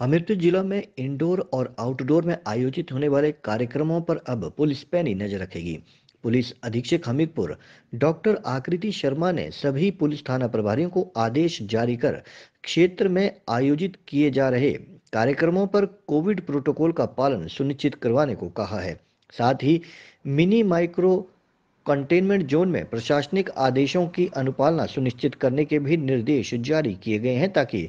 हमीरपुर जिला में इंडोर और आउटडोर में आयोजित होने वाले कार्यक्रमों पर अब पुलिस पैनी नजर रखेगी पुलिस अधीक्षक हमीरपुर डॉक्टर आकृति शर्मा ने सभी पुलिस थाना प्रभारियों को आदेश जारी कर क्षेत्र में आयोजित किए जा रहे कार्यक्रमों पर कोविड प्रोटोकॉल का पालन सुनिश्चित करवाने को कहा है साथ ही मिनी माइक्रो कंटेनमेंट जोन में प्रशासनिक आदेशों की अनुपालना सुनिश्चित करने के भी निर्देश जारी किए गए हैं ताकि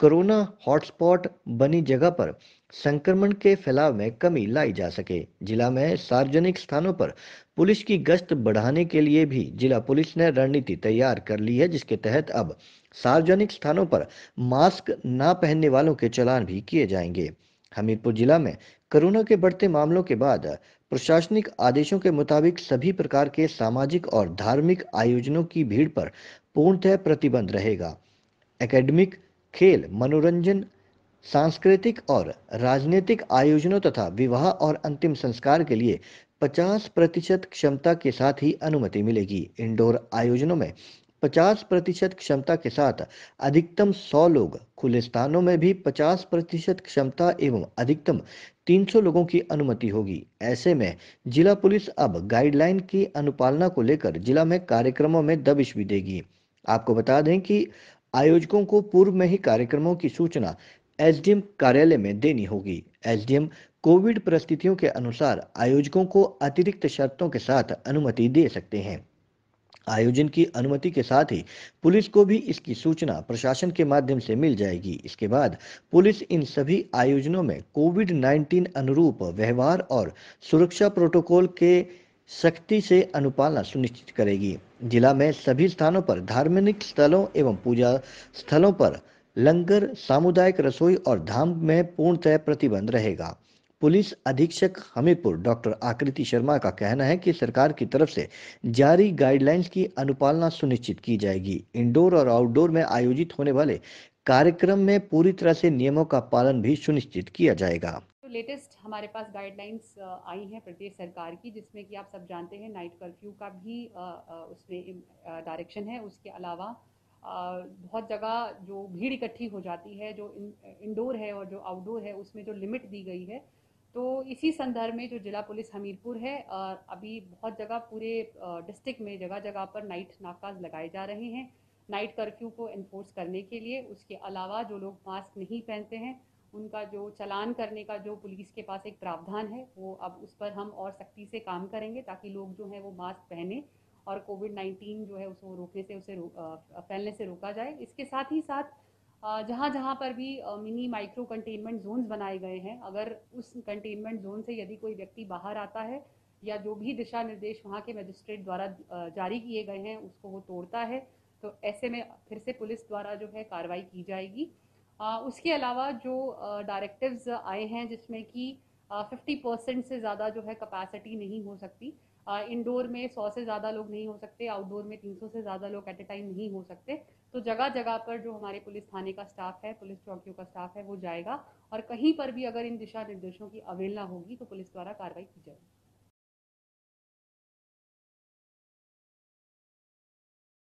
कोरोना हॉटस्पॉट बनी जगह पर संक्रमण के फैलाव में कमी लाई जा सके जिला में सार्वजनिक स्थानों पर पुलिस की गश्त बढ़ाने के लिए भी जिला पुलिस ने रणनीति तैयार कर ली है जिसके तहत अब सार्वजनिक स्थानों पर मास्क न पहनने वालों के चलान भी किए जाएंगे हमीरपुर जिला में कोरोना के बढ़ते मामलों के बाद प्रशासनिक आदेशों के मुताबिक सभी प्रकार के सामाजिक और धार्मिक आयोजनों की भीड़ पर पूर्णतः प्रतिबंध रहेगा एकेडमिक खेल मनोरंजन सांस्कृतिक और राजनीतिक आयोजनों तथा विवाह और अंतिम संस्कार के लिए 50 प्रतिशत क्षमता के साथ ही अनुमति मिलेगी इंडोर आयोजनों में 50 प्रतिशत क्षमता के साथ अधिकतम 100 लोग खुले स्थानों में भी 50 प्रतिशत क्षमता एवं अधिकतम 300 लोगों की अनुमति होगी ऐसे में जिला पुलिस अब गाइडलाइन की अनुपालना को लेकर जिला में कार्यक्रमों में दबिश भी देगी आपको बता दें कि आयोजकों को पूर्व में ही कार्यक्रमों की सूचना एसडीएम कार्यालय में देनी होगी एसडीएम कोविड परिस्थितियों के अनुसार आयोजकों को अतिरिक्त शर्तों के साथ अनुमति दे सकते हैं आयोजन की अनुमति के साथ ही पुलिस को भी इसकी सूचना प्रशासन के माध्यम से मिल जाएगी इसके बाद पुलिस इन सभी आयोजनों में कोविड 19 अनुरूप व्यवहार और सुरक्षा प्रोटोकॉल के सख्ती से अनुपालना सुनिश्चित करेगी जिला में सभी स्थानों पर धार्मिक स्थलों एवं पूजा स्थलों पर लंगर सामुदायिक रसोई और धाम में पूर्णतः प्रतिबंध रहेगा पुलिस अधीक्षक हमीरपुर डॉक्टर आकृति शर्मा का कहना है कि सरकार की तरफ से जारी गाइडलाइंस की अनुपालना सुनिश्चित की जाएगी इंडोर और आउटडोर में आयोजित होने वाले कार्यक्रम में पूरी तरह से नियमों का पालन भी सुनिश्चित किया जाएगा तो लेटेस्ट हमारे पास गाइडलाइंस आई हैं प्रदेश सरकार की जिसमें कि आप सब जानते हैं नाइट कर्फ्यू का भी उसमें डायरेक्शन है उसके अलावा बहुत जगह जो भीड़ इकट्ठी हो जाती है जो इंडोर है और जो आउटडोर है उसमें जो लिमिट दी गई है तो इसी संदर्भ में जो जिला पुलिस हमीरपुर है अभी बहुत जगह पूरे डिस्ट्रिक्ट में जगह जगह पर नाइट नाकाज लगाए जा रहे हैं नाइट कर्फ्यू को इन्फोर्स करने के लिए उसके अलावा जो लोग मास्क नहीं पहनते हैं उनका जो चलान करने का जो पुलिस के पास एक प्रावधान है वो अब उस पर हम और सख्ती से काम करेंगे ताकि लोग जो है वो मास्क पहने और कोविड नाइन्टीन जो है उसको रोकने से उसे फैलने से रोका जाए इसके साथ ही साथ जहाँ जहाँ पर भी मिनी माइक्रो कंटेनमेंट जोन्स बनाए गए हैं अगर उस कंटेनमेंट जोन से यदि कोई व्यक्ति बाहर आता है या जो भी दिशा निर्देश वहाँ के मजिस्ट्रेट द्वारा जारी किए गए हैं उसको वो तोड़ता है तो ऐसे में फिर से पुलिस द्वारा जो है कार्रवाई की जाएगी उसके अलावा जो डायरेक्टिव्स आए हैं जिसमें कि फिफ्टी परसेंट से ज़्यादा जो है कैपेसिटी नहीं हो सकती इंडोर में सौ से ज़्यादा लोग नहीं हो सकते आउटडोर में तीन सौ से ज़्यादा लोग एट ए टाइम नहीं हो सकते तो जगह जगह पर जो हमारे पुलिस थाने का स्टाफ है पुलिस चौकियों का स्टाफ है वो जाएगा और कहीं पर भी अगर इन दिशा निर्देशों की अवेलना होगी तो पुलिस द्वारा कार्रवाई की जाएगी